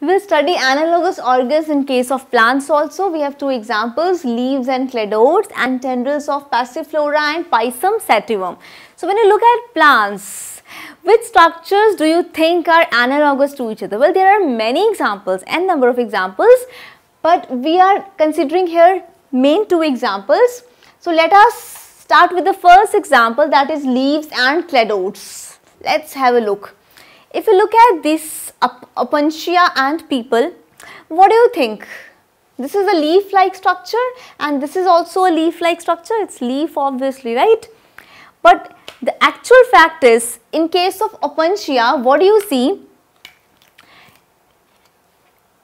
We will study analogous organs in case of plants also. We have two examples, leaves and cladodes and tendrils of passiflora and pisum sativum. So when you look at plants, which structures do you think are analogous to each other? Well, there are many examples and number of examples, but we are considering here main two examples. So let us start with the first example that is leaves and cladodes. Let's have a look. If you look at this Opuntia and people, what do you think? This is a leaf-like structure and this is also a leaf-like structure. It's leaf obviously, right? But the actual fact is, in case of Opuntia, what do you see?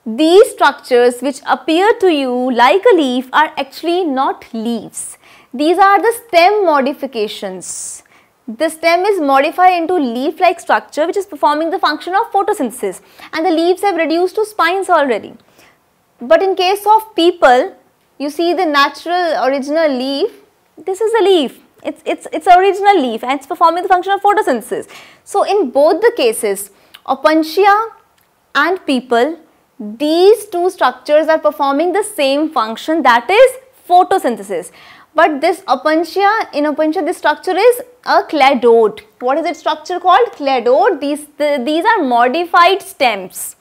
These structures which appear to you like a leaf are actually not leaves. These are the stem modifications. The stem is modified into leaf-like structure which is performing the function of photosynthesis and the leaves have reduced to spines already. But in case of people, you see the natural original leaf, this is a leaf. It's, it's, it's original leaf and it's performing the function of photosynthesis. So in both the cases, Opuntia and people, these two structures are performing the same function that is photosynthesis. But this Opuntia, in Opuntia, this structure is a cladode. What is its structure called? Cladode. These, the, these are modified stems.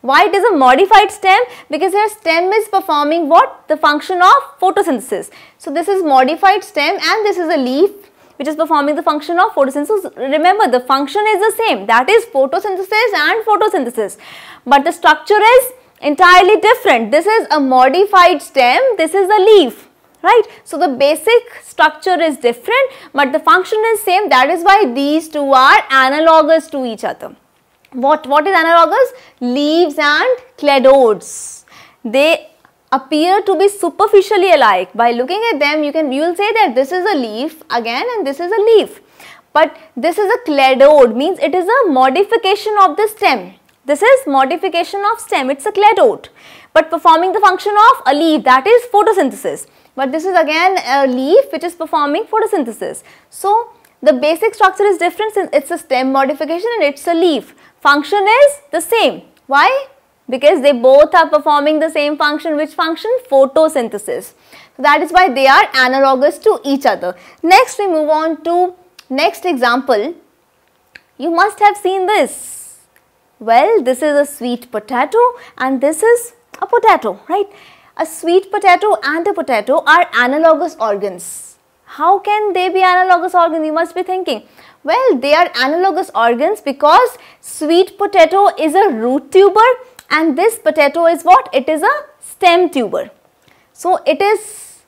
Why it is a modified stem? Because your stem is performing what? The function of photosynthesis. So this is modified stem and this is a leaf which is performing the function of photosynthesis. Remember the function is the same that is photosynthesis and photosynthesis. But the structure is entirely different. This is a modified stem, this is a leaf, right? So the basic structure is different but the function is same that is why these two are analogous to each other. What, what is analogous? Leaves and cladodes. They appear to be superficially alike. By looking at them you can you will say that this is a leaf again and this is a leaf. But this is a cladode means it is a modification of the stem this is modification of stem, it's a cladode, but performing the function of a leaf that is photosynthesis. But this is again a leaf which is performing photosynthesis. So the basic structure is different since it's a stem modification and it's a leaf. Function is the same. Why? Because they both are performing the same function. Which function? Photosynthesis. So that is why they are analogous to each other. Next we move on to next example. You must have seen this. Well, this is a sweet potato and this is a potato, right? A sweet potato and a potato are analogous organs. How can they be analogous organs? You must be thinking. Well, they are analogous organs because sweet potato is a root tuber and this potato is what? It is a stem tuber. So, it is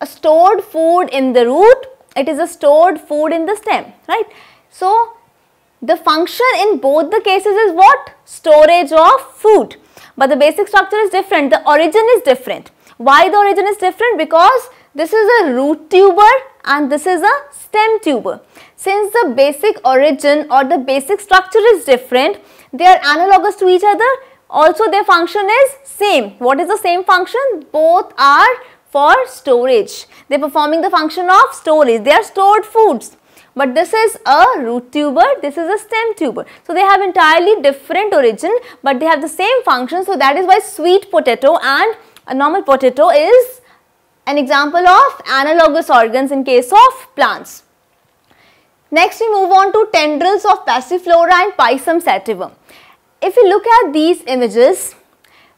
a stored food in the root, it is a stored food in the stem, right? So, the function in both the cases is what? Storage of food. But the basic structure is different. The origin is different. Why the origin is different? Because this is a root tuber and this is a stem tuber. Since the basic origin or the basic structure is different, they are analogous to each other. Also their function is same. What is the same function? Both are for storage. They are performing the function of storage. They are stored foods. But this is a root tuber, this is a stem tuber. So they have entirely different origin but they have the same function so that is why sweet potato and a normal potato is an example of analogous organs in case of plants. Next we move on to tendrils of passiflora and pisum sativum. If you look at these images,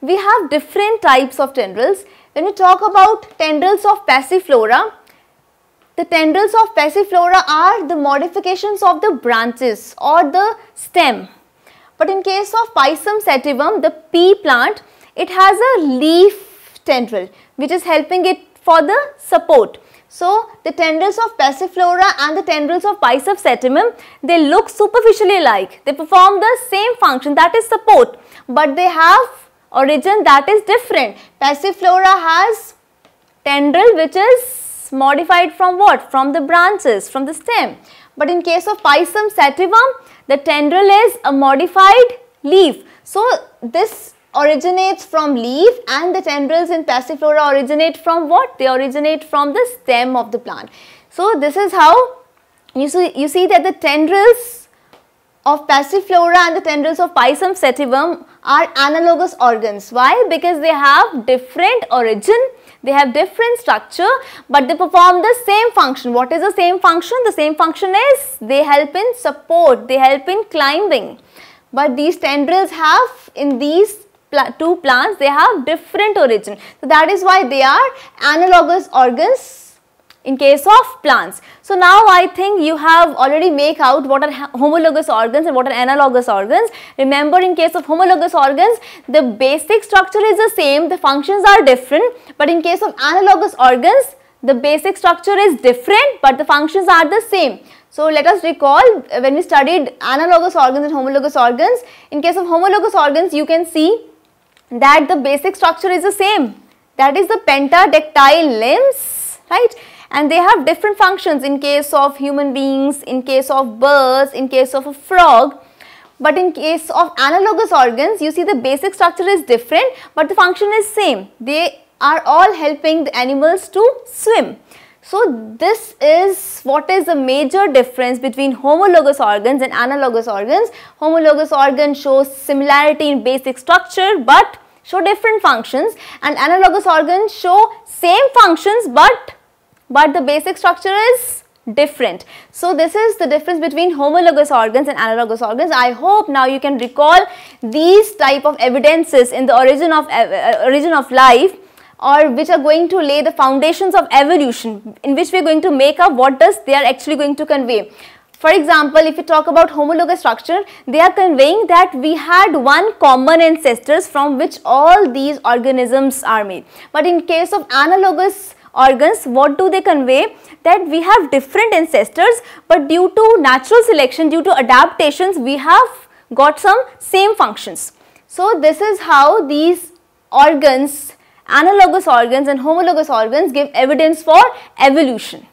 we have different types of tendrils. When we talk about tendrils of passiflora, the tendrils of passiflora are the modifications of the branches or the stem. But in case of Pisum sativum, the pea plant, it has a leaf tendril which is helping it for the support. So the tendrils of passiflora and the tendrils of Pisum sativum, they look superficially alike. They perform the same function that is support but they have origin that is different. Passiflora has tendril which is modified from what? From the branches, from the stem. But in case of Pisum sativum, the tendril is a modified leaf. So this originates from leaf and the tendrils in passiflora originate from what? They originate from the stem of the plant. So this is how you see, you see that the tendrils of passiflora and the tendrils of Pisum sativum are analogous organs. Why? Because they have different origin, they have different structure but they perform the same function. What is the same function? The same function is they help in support, they help in climbing. But these tendrils have in these two plants they have different origin. So that is why they are analogous organs in case of plants. So now I think you have already make out what are homologous organs and what are analogous organs. Remember in case of homologous organs, the basic structure is the same, the functions are different, but in case of analogous organs, the basic structure is different but the functions are the same. So let us recall uh, when we studied analogous organs and homologous organs, in case of homologous organs you can see that the basic structure is the same that is the pentadactyl limbs right and they have different functions in case of human beings, in case of birds, in case of a frog. But in case of analogous organs, you see the basic structure is different but the function is same. They are all helping the animals to swim. So this is what is the major difference between homologous organs and analogous organs. Homologous organ shows similarity in basic structure but show different functions and analogous organs show same functions but but the basic structure is different. So this is the difference between homologous organs and analogous organs. I hope now you can recall these type of evidences in the origin of, uh, uh, origin of life or which are going to lay the foundations of evolution in which we are going to make up what does they are actually going to convey. For example, if we talk about homologous structure, they are conveying that we had one common ancestors from which all these organisms are made. But in case of analogous organs, what do they convey? That we have different ancestors but due to natural selection, due to adaptations, we have got some same functions. So this is how these organs, analogous organs and homologous organs give evidence for evolution.